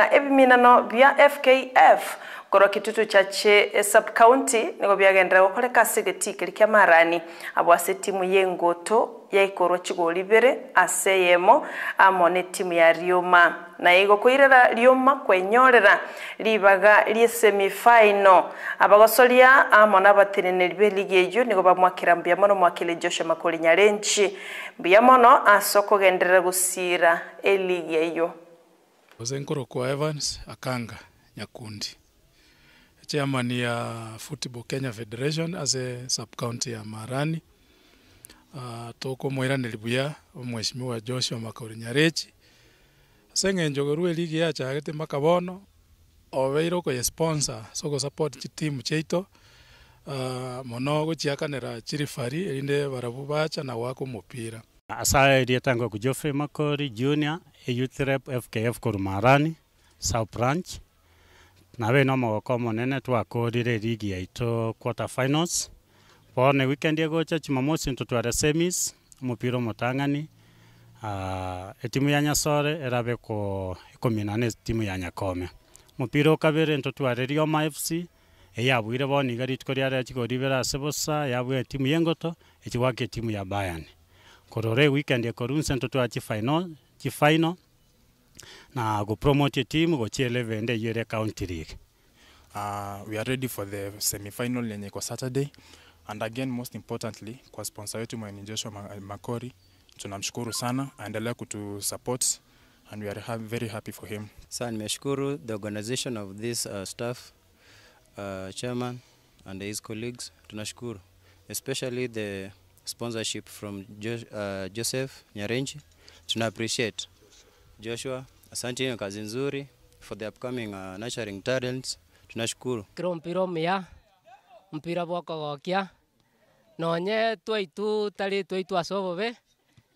na ebiminano bya fkf korwa kitutu chache eh, sub county nigo byagendera gukoreka sigetikeri kia marani abo ase timu yengoto yaikorwa chigori bere ase yemo amone timu ya rioma na igo kwirera rioma kwenyorera libaga lie semifinal abagosolia amona abateneneri be ligi eyo nigo bamwakira mbuya mono mwakile Joshua Makoli Nyarenchi mbuya mono aso kogenderera gusira eligi eyo ozenkorokwa Evans Akanga Nyakundi chairman ya Football Kenya Federation as a sub county ya Marani uh, ah, tukumwiraniri buya wa Joshua Makauri Nyarechi ase ligi ya chagete makabono bono obeire okoye sponsor so ogosupport chitimu chaito uh, ah, mono gochiakanera chirifari erinde barabu bacha nago mopira omopira asaye erietanga oku Geoffrey Makori Junior youth rep FKF Kurumarani South Branch na we no mogoko monene twakorire rigi yaito quarter finals bone weekend ya gocha chimamosi ntutware semis mupiro motangani uh, etimu ya nyasore erabe ko ikominane timu ya nyakome mupiro kabere ntutware rio ma FC eyabwire bone igari tukoria ya chikodibera sebosa yabwe timu yengoto echiwake timu ya Bayern korore weekend ya korunsa ntutwa chi final ki final na go kupromote team go gochielevende yere county league uh, we are ready for the semi final yenye kwa Saturday and again most importantly kwa sponsor wetu Mwaini Joshua Makori tunamshukuru sana, aendelea kutu support and we are very happy for him. Sasa nimeshukuru the organization of this uh, staff uh, chairman and his colleagues, tunashukuru especially the sponsorship from jo uh, Joseph Nyarenji tuna appreciate Joshua, asante kwa kazi nzuri for the upcoming uh, nurturing talents. Tunashukuru kiro mpira mia mpira bwoko gokia nonye twaitu tari twaitu asobobe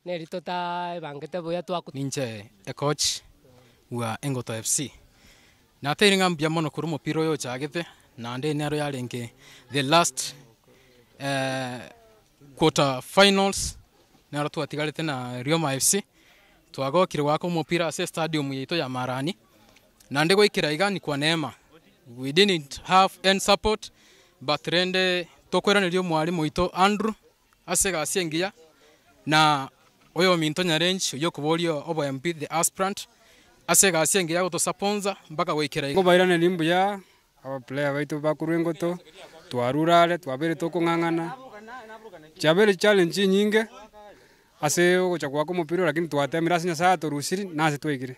neri tutaebangete buya twaku ninche a coach wa Engoto FC na teringa mbia mono kuru mupira yo chagete na ndi nero yaringi the last uh, quarter finals nero twatigarite na Rioma FC twagokire wako mupira ase stadium yitu ya marani na ikira iga ni kwa neema we didn't have any support but rende nilio mwarimu witu andrew ase gasi engiya na oyo minto nyarenji uyo kubolio obo mp the aspirant ase gasi engiya gutusaponza mpaka gwikira ngobairaniria mbuya abaplayer baitu bakurwa engoto twarurare twabire tukung'ang'ana chabere challenge nyinge ase ogocha gwaka omopira lakini twatemire ase nyasaye atorusiri nase twaigire